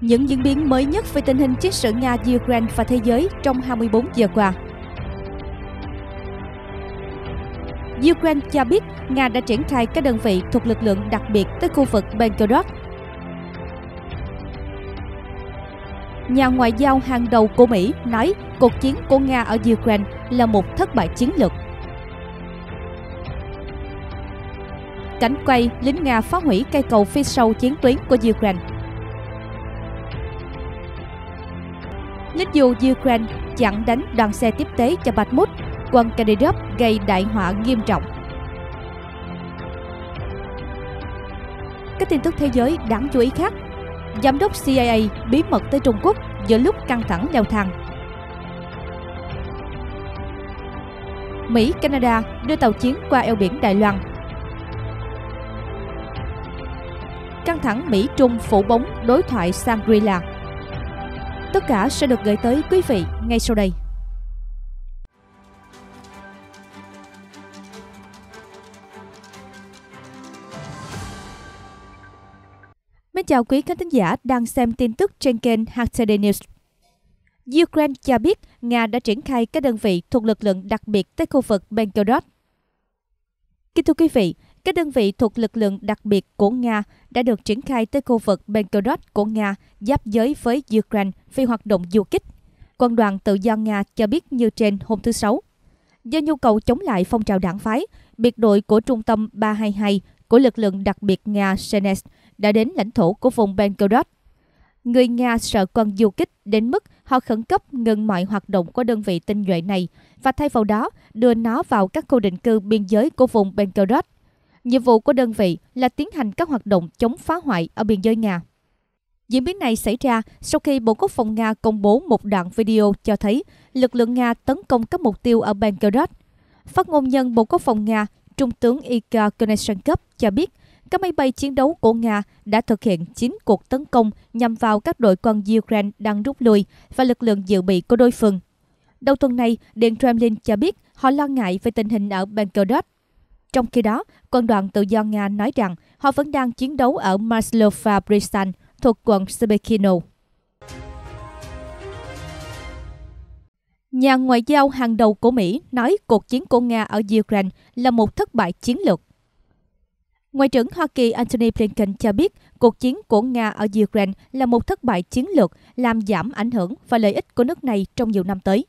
những diễn biến mới nhất về tình hình chiến sự Nga, Ukraine và thế giới trong 24 giờ qua. Ukraine cho biết Nga đã triển khai các đơn vị thuộc lực lượng đặc biệt tới khu vực Belgorod. Nhà ngoại giao hàng đầu của Mỹ nói cuộc chiến của Nga ở Ukraine là một thất bại chiến lược. Cảnh quay lính Nga phá hủy cây cầu phía sau chiến tuyến của Ukraine. Lính dù Ukraine chặn đánh đoàn xe tiếp tế cho Bakhmut, quân Kadyrov gây đại họa nghiêm trọng. Các tin tức thế giới đáng chú ý khác Giám đốc CIA bí mật tới Trung Quốc giữa lúc căng thẳng leo thang Mỹ, Canada đưa tàu chiến qua eo biển Đài Loan Căng thẳng Mỹ-Trung phủ bóng đối thoại Shangri-La Tất cả sẽ được gửi tới quý vị ngay sau đây. Mến chào quý khán thính giả đang xem tin tức trên kênh HTD News. Ukraine cho biết Nga đã triển khai các đơn vị thuộc lực lượng đặc biệt tới khu vực Belgorod. Kính thưa quý vị, các đơn vị thuộc lực lượng đặc biệt của Nga đã được triển khai tới khu vực Belgorod của Nga giáp giới với Ukraine vì hoạt động du kích. Quân đoàn tự do Nga cho biết như trên hôm thứ Sáu. Do nhu cầu chống lại phong trào đảng phái, biệt đội của Trung tâm 322 của lực lượng đặc biệt Nga Senes đã đến lãnh thổ của vùng Belgorod. Người Nga sợ quân du kích đến mức họ khẩn cấp ngừng mọi hoạt động của đơn vị tinh nhuệ này và thay vào đó đưa nó vào các khu định cư biên giới của vùng Belgorod Nhiệm vụ của đơn vị là tiến hành các hoạt động chống phá hoại ở biên giới Nga. Diễn biến này xảy ra sau khi Bộ Quốc phòng Nga công bố một đoạn video cho thấy lực lượng Nga tấn công các mục tiêu ở Belgorod. Phát ngôn nhân Bộ Quốc phòng Nga, Trung tướng Ika Koneshenkov cho biết, các máy bay chiến đấu của Nga đã thực hiện 9 cuộc tấn công nhằm vào các đội quân Ukraine đang rút lui và lực lượng dự bị của đối phương. Đầu tuần này, Điện Kremlin cho biết họ lo ngại về tình hình ở Belgorod trong khi đó, quân đoàn tự do Nga nói rằng họ vẫn đang chiến đấu ở Maslova Bristan thuộc quận Sebekhino. Nhà ngoại giao hàng đầu của Mỹ nói cuộc chiến của Nga ở Ukraine là một thất bại chiến lược. Ngoại trưởng Hoa Kỳ Antony Blinken cho biết cuộc chiến của Nga ở Ukraine là một thất bại chiến lược làm giảm ảnh hưởng và lợi ích của nước này trong nhiều năm tới.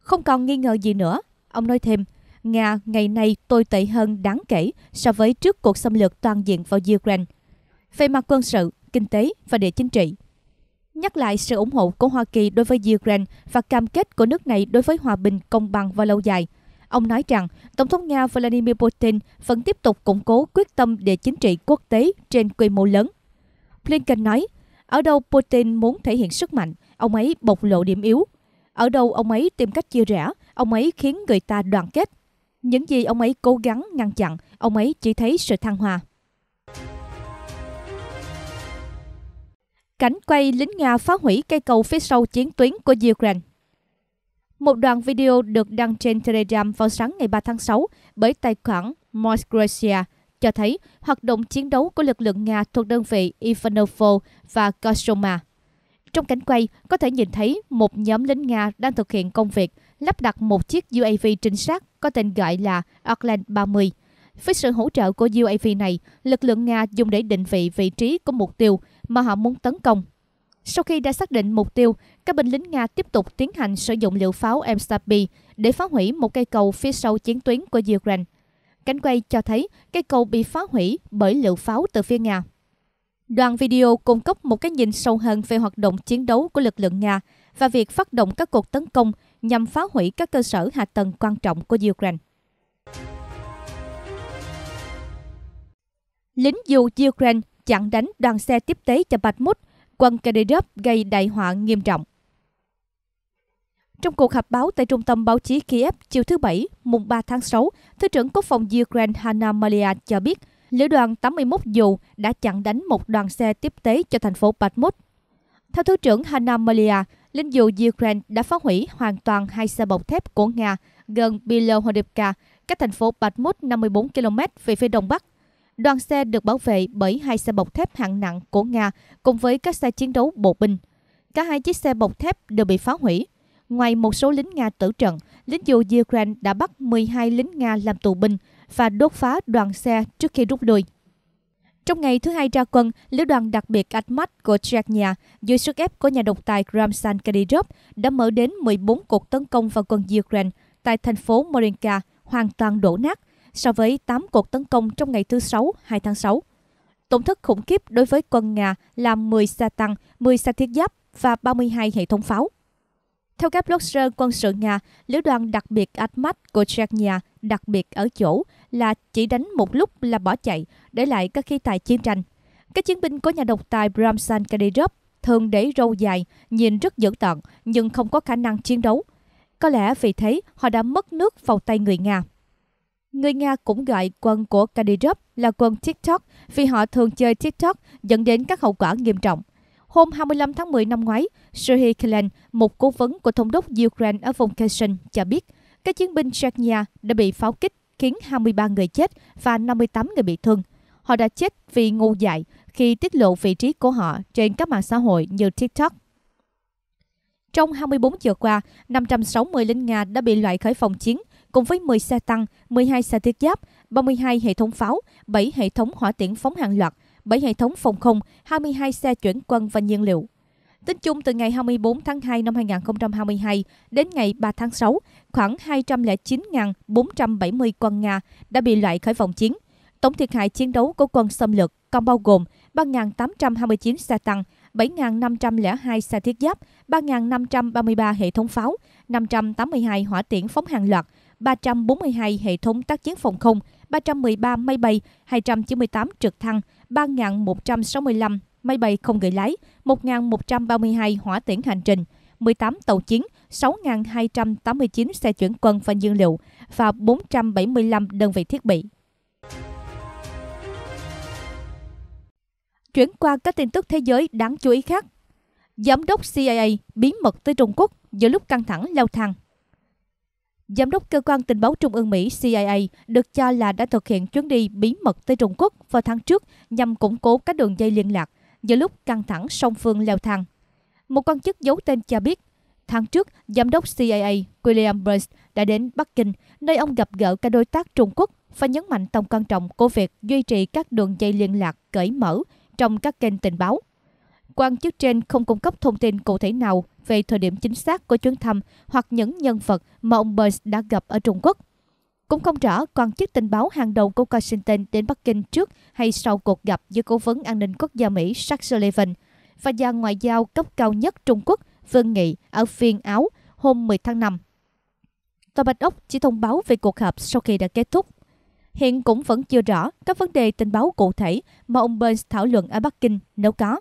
Không còn nghi ngờ gì nữa, ông nói thêm, Nga ngày nay tồi tệ hơn đáng kể so với trước cuộc xâm lược toàn diện vào Ukraine về mặt quân sự, kinh tế và địa chính trị. Nhắc lại sự ủng hộ của Hoa Kỳ đối với Ukraine và cam kết của nước này đối với hòa bình, công bằng và lâu dài, ông nói rằng Tổng thống Nga Vladimir Putin vẫn tiếp tục củng cố quyết tâm địa chính trị quốc tế trên quy mô lớn. Blinken nói, ở đâu Putin muốn thể hiện sức mạnh, ông ấy bộc lộ điểm yếu. Ở đâu ông ấy tìm cách chia rẽ, ông ấy khiến người ta đoàn kết. Những gì ông ấy cố gắng ngăn chặn, ông ấy chỉ thấy sự thăng hoa. Cảnh quay lính Nga phá hủy cây cầu phía sau chiến tuyến của Ukraine một đoạn video được đăng trên Telegram vào sáng ngày 3 tháng 6 bởi tài khoản Mosgracia cho thấy hoạt động chiến đấu của lực lượng Nga thuộc đơn vị Ivanovo và Kosoma. Trong cảnh quay, có thể nhìn thấy một nhóm lính Nga đang thực hiện công việc lắp đặt một chiếc UAV trinh sát có tên gọi là Auckland 30. Với sự hỗ trợ của UAV này, lực lượng Nga dùng để định vị vị trí của mục tiêu mà họ muốn tấn công. Sau khi đã xác định mục tiêu, các binh lính Nga tiếp tục tiến hành sử dụng liệu pháo m để phá hủy một cây cầu phía sau chiến tuyến của Ukraine. Cảnh quay cho thấy cây cầu bị phá hủy bởi liệu pháo từ phía Nga. Đoạn video cung cấp một cái nhìn sâu hơn về hoạt động chiến đấu của lực lượng Nga và việc phát động các cuộc tấn công nhằm phá hủy các cơ sở hạ tầng quan trọng của Ukraine. Lính dù Ukraine chặn đánh đoàn xe tiếp tế cho Bakhmut, quân Kadyrov gây đại họa nghiêm trọng. Trong cuộc họp báo tại Trung tâm Báo chí Kiev chiều thứ Bảy, mùng 3 tháng 6, Thứ trưởng Quốc phòng Ukraine Hanna Malia cho biết lữ đoàn 81 dù đã chặn đánh một đoàn xe tiếp tế cho thành phố Bakhmut. Theo Thứ trưởng Hanamalia, linh dù Ukraine đã phá hủy hoàn toàn hai xe bọc thép của Nga gần Bilohorivka, cách thành phố Bakhmut 54 km về phía đông bắc. Đoàn xe được bảo vệ bởi hai xe bọc thép hạng nặng của Nga cùng với các xe chiến đấu bộ binh. Cả hai chiếc xe bọc thép đều bị phá hủy. Ngoài một số lính Nga tử trận, lính dù Ukraine đã bắt 12 lính Nga làm tù binh – và đốt phá đoàn xe trước khi rút lui. Trong ngày thứ hai ra quân, lữ đoàn đặc biệt Atmat của Chechnya dưới sức ép của nhà độc tài Ramsan Kadyrov đã mở đến 14 cuộc tấn công vào quân Ukraine tại thành phố Morinka hoàn toàn đổ nát so với 8 cuộc tấn công trong ngày thứ Sáu, 2 tháng 6. Tổn thất khủng khiếp đối với quân Nga là 10 xe tăng, 10 xe thiết giáp và 32 hệ thống pháo. Theo các blogger quân sự Nga, lữ đoàn đặc biệt Atmat của Chechnya đặc biệt ở chỗ là chỉ đánh một lúc là bỏ chạy, để lại các khí tài chiến tranh. Các chiến binh của nhà độc tài Bramsan Kadyrov thường để râu dài, nhìn rất dữ tợn nhưng không có khả năng chiến đấu. Có lẽ vì thế họ đã mất nước vào tay người Nga. Người Nga cũng gọi quân của Kadyrov là quân TikTok vì họ thường chơi TikTok dẫn đến các hậu quả nghiêm trọng. Hôm 25 tháng 10 năm ngoái, Sergei Kellen, một cố vấn của thống đốc Ukraine ở vùng Kherson, cho biết các chiến binh Chechnya đã bị pháo kích khiến 23 người chết và 58 người bị thương. Họ đã chết vì ngu dại khi tiết lộ vị trí của họ trên các mạng xã hội như TikTok. Trong 24 giờ qua, 560 lính Nga đã bị loại khỏi phòng chiến, cùng với 10 xe tăng, 12 xe thiết giáp, 32 hệ thống pháo, 7 hệ thống hỏa tiễn phóng hàng loạt, 7 hệ thống phòng không, 22 xe chuyển quân và nhiên liệu. Tính chung từ ngày 24 tháng 2 năm 2022 đến ngày 3 tháng 6, khoảng 209.470 quân Nga đã bị loại khỏi vòng chiến. Tổng thiệt hại chiến đấu của quân xâm lược còn bao gồm 3.829 xe tăng, 7.502 xe thiết giáp, 3.533 hệ thống pháo, 582 hỏa tiễn phóng hàng loạt, 342 hệ thống tác chiến phòng không, 313 máy bay, 298 trực thăng, 3.165 máy bay không người lái, 1.132 hỏa tiễn hành trình, 18 tàu chiến, 6.289 xe chuyển quân và nhiên liệu và 475 đơn vị thiết bị. Chuyển qua các tin tức thế giới đáng chú ý khác. Giám đốc CIA bí mật tới Trung Quốc giữa lúc căng thẳng leo thang. Giám đốc cơ quan tình báo Trung ương Mỹ CIA được cho là đã thực hiện chuyến đi bí mật tới Trung Quốc vào tháng trước nhằm củng cố các đường dây liên lạc giữa lúc căng thẳng song phương leo thang. Một quan chức giấu tên cho biết Tháng trước, giám đốc CIA William Burns đã đến Bắc Kinh, nơi ông gặp gỡ các đối tác Trung Quốc và nhấn mạnh tầm quan trọng của việc duy trì các đường dây liên lạc cởi mở trong các kênh tình báo. Quan chức trên không cung cấp thông tin cụ thể nào về thời điểm chính xác của chuyến thăm hoặc những nhân vật mà ông Burns đã gặp ở Trung Quốc. Cũng không rõ quan chức tình báo hàng đầu của Washington đến Bắc Kinh trước hay sau cuộc gặp giữa Cố vấn An ninh Quốc gia Mỹ Jack Sullivan và nhà ngoại giao cấp cao nhất Trung Quốc vân Nghị ở phiên Áo hôm 10 tháng 5. Tòa Bạch Ốc chỉ thông báo về cuộc họp sau khi đã kết thúc. Hiện cũng vẫn chưa rõ các vấn đề tình báo cụ thể mà ông Burns thảo luận ở Bắc Kinh nếu có.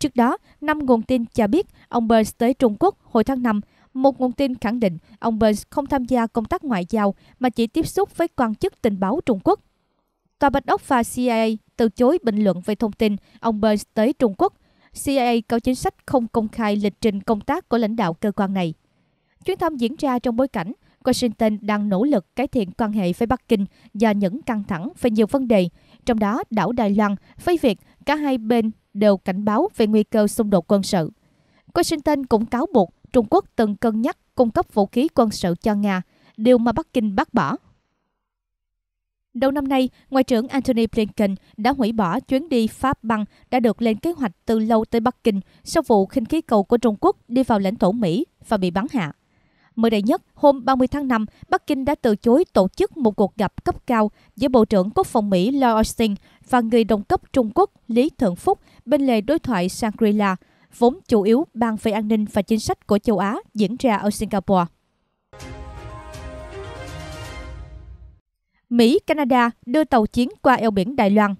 Trước đó, năm nguồn tin cho biết ông Burns tới Trung Quốc hồi tháng 5. Một nguồn tin khẳng định ông Burns không tham gia công tác ngoại giao mà chỉ tiếp xúc với quan chức tình báo Trung Quốc. Tòa Bạch Ốc và CIA từ chối bình luận về thông tin ông Burns tới Trung Quốc CIA có chính sách không công khai lịch trình công tác của lãnh đạo cơ quan này. Chuyến thăm diễn ra trong bối cảnh Washington đang nỗ lực cải thiện quan hệ với Bắc Kinh do những căng thẳng về nhiều vấn đề, trong đó đảo Đài Loan với việc cả hai bên đều cảnh báo về nguy cơ xung đột quân sự. Washington cũng cáo buộc Trung Quốc từng cân nhắc cung cấp vũ khí quân sự cho Nga, điều mà Bắc Kinh bác bỏ Đầu năm nay, Ngoại trưởng Antony Blinken đã hủy bỏ chuyến đi Pháp băng đã được lên kế hoạch từ lâu tới Bắc Kinh sau vụ khinh khí cầu của Trung Quốc đi vào lãnh thổ Mỹ và bị bắn hạ. Mới đây nhất, hôm 30 tháng 5, Bắc Kinh đã từ chối tổ chức một cuộc gặp cấp cao giữa Bộ trưởng Quốc phòng Mỹ Lloyd Austin và người đồng cấp Trung Quốc Lý Thượng Phúc bên lề đối thoại Shangri-La, vốn chủ yếu bàn về an ninh và chính sách của châu Á diễn ra ở Singapore. Mỹ, Canada đưa tàu chiến qua eo biển Đài Loan.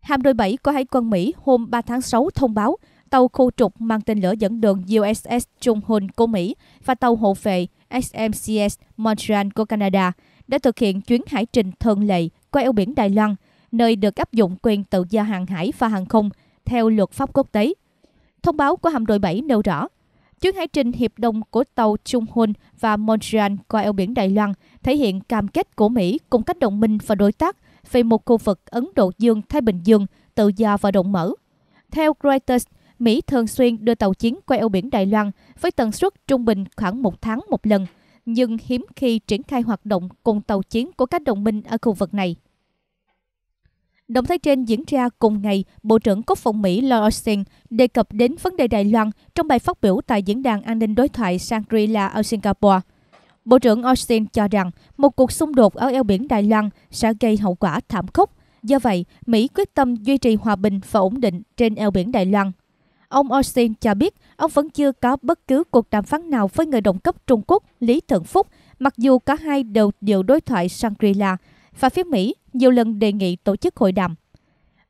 Hạm đội 7 của Hải quân Mỹ hôm 3 tháng 6 thông báo tàu khu trục mang tên lửa dẫn đường USS Trung Hồn của Mỹ và tàu hộ vệ SMCS Montreal của Canada đã thực hiện chuyến hải trình thường lệ qua eo biển Đài Loan, nơi được áp dụng quyền tự do hàng hải và hàng không theo luật pháp quốc tế. Thông báo của hạm đội 7 nêu rõ, trước hải trình hiệp đồng của tàu Trung Hun và Montreal qua eo biển Đài Loan, thể hiện cam kết của Mỹ cùng các đồng minh và đối tác về một khu vực Ấn Độ Dương-Thái Bình Dương tự do và rộng mở. Theo Reuters, Mỹ thường xuyên đưa tàu chiến qua eo biển Đài Loan với tần suất trung bình khoảng một tháng một lần, nhưng hiếm khi triển khai hoạt động cùng tàu chiến của các đồng minh ở khu vực này. Động thái trên diễn ra cùng ngày, Bộ trưởng Quốc phòng Mỹ Lloyd Austin đề cập đến vấn đề Đài Loan trong bài phát biểu tại Diễn đàn An ninh Đối thoại Shangri-La ở Singapore. Bộ trưởng Austin cho rằng một cuộc xung đột ở eo biển Đài Loan sẽ gây hậu quả thảm khốc. Do vậy, Mỹ quyết tâm duy trì hòa bình và ổn định trên eo biển Đài Loan. Ông Austin cho biết ông vẫn chưa có bất cứ cuộc đàm phán nào với người đồng cấp Trung Quốc Lý Thượng Phúc, mặc dù cả hai đều điều đối thoại Shangri-La và phía Mỹ nhiều lần đề nghị tổ chức hội đàm.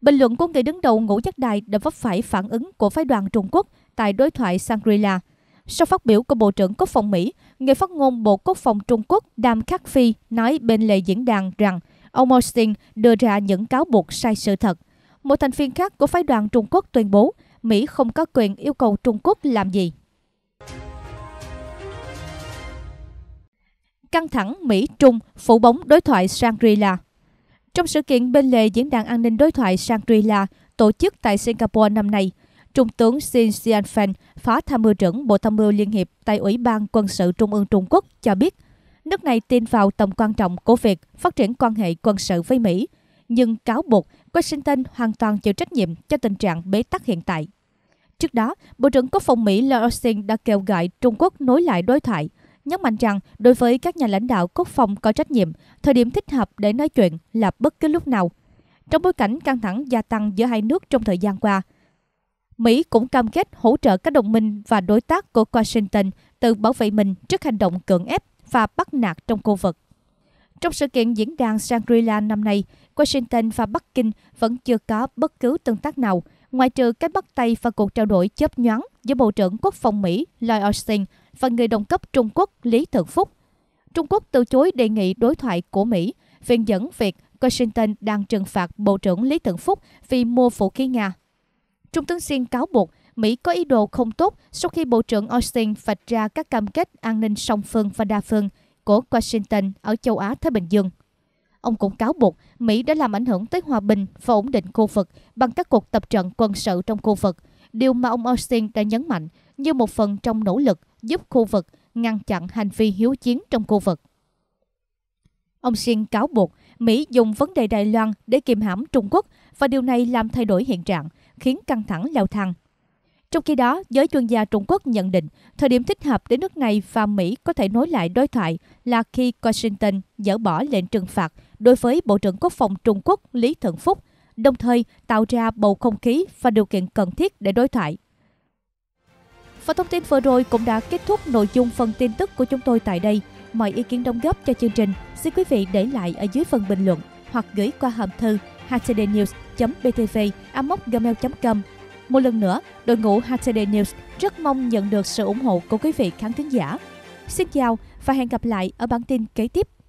Bình luận của người đứng đầu ngũ giác đài đã vấp phải phản ứng của phái đoàn Trung Quốc tại đối thoại Shangri-La. Sau phát biểu của Bộ trưởng Quốc phòng Mỹ, người phát ngôn Bộ Quốc phòng Trung Quốc Đàm Khắc Phi nói bên lề diễn đàn rằng ông Austin đưa ra những cáo buộc sai sự thật. Một thành viên khác của phái đoàn Trung Quốc tuyên bố Mỹ không có quyền yêu cầu Trung Quốc làm gì. Căng thẳng Mỹ-Trung phủ bóng đối thoại Shangri-La trong sự kiện bên lề diễn đàn an ninh đối thoại Shangri-La tổ chức tại Singapore năm nay, Trung tướng Shin Xianfeng, Phó Tham mưu trưởng Bộ Tham mưu Liên hiệp tại Ủy ban Quân sự Trung ương Trung Quốc cho biết, nước này tin vào tầm quan trọng của việc phát triển quan hệ quân sự với Mỹ, nhưng cáo buộc Washington hoàn toàn chịu trách nhiệm cho tình trạng bế tắc hiện tại. Trước đó, Bộ trưởng Quốc phòng Mỹ Lloyd Austin đã kêu gọi Trung Quốc nối lại đối thoại – nhấn mạnh rằng đối với các nhà lãnh đạo quốc phòng có trách nhiệm, thời điểm thích hợp để nói chuyện là bất cứ lúc nào. Trong bối cảnh căng thẳng gia tăng giữa hai nước trong thời gian qua, Mỹ cũng cam kết hỗ trợ các đồng minh và đối tác của Washington tự bảo vệ mình trước hành động cưỡng ép và bắt nạt trong khu vực. Trong sự kiện diễn đàn Shangri-La năm nay, Washington và Bắc Kinh vẫn chưa có bất cứ tương tác nào, ngoại trừ cái bắt tay và cuộc trao đổi chớp nhoáng giữa Bộ trưởng Quốc phòng Mỹ Lloyd Austin và người đồng cấp Trung Quốc Lý Thượng Phúc. Trung Quốc từ chối đề nghị đối thoại của Mỹ, viện dẫn việc Washington đang trừng phạt Bộ trưởng Lý Thượng Phúc vì mua vũ khí Nga. Trung tướng Xin cáo buộc Mỹ có ý đồ không tốt sau khi Bộ trưởng Austin vạch ra các cam kết an ninh song phương và đa phương của Washington ở châu Á-Thái Bình Dương. Ông cũng cáo buộc Mỹ đã làm ảnh hưởng tới hòa bình và ổn định khu vực bằng các cuộc tập trận quân sự trong khu vực, điều mà ông Austin đã nhấn mạnh như một phần trong nỗ lực giúp khu vực ngăn chặn hành vi hiếu chiến trong khu vực. Ông Shin cáo buộc Mỹ dùng vấn đề Đài Loan để kiềm hãm Trung Quốc và điều này làm thay đổi hiện trạng, khiến căng thẳng leo thang. Trong khi đó, giới chuyên gia Trung Quốc nhận định thời điểm thích hợp để nước này và Mỹ có thể nối lại đối thoại là khi Washington dỡ bỏ lệnh trừng phạt đối với Bộ trưởng Quốc phòng Trung Quốc Lý Thượng Phúc, đồng thời tạo ra bầu không khí và điều kiện cần thiết để đối thoại. Và thông tin vừa rồi cũng đã kết thúc nội dung phần tin tức của chúng tôi tại đây. Mọi ý kiến đóng góp cho chương trình xin quý vị để lại ở dưới phần bình luận hoặc gửi qua hòm thư htdnews.btv com Một lần nữa, đội ngũ HTD News rất mong nhận được sự ủng hộ của quý vị khán thính giả. Xin chào và hẹn gặp lại ở bản tin kế tiếp.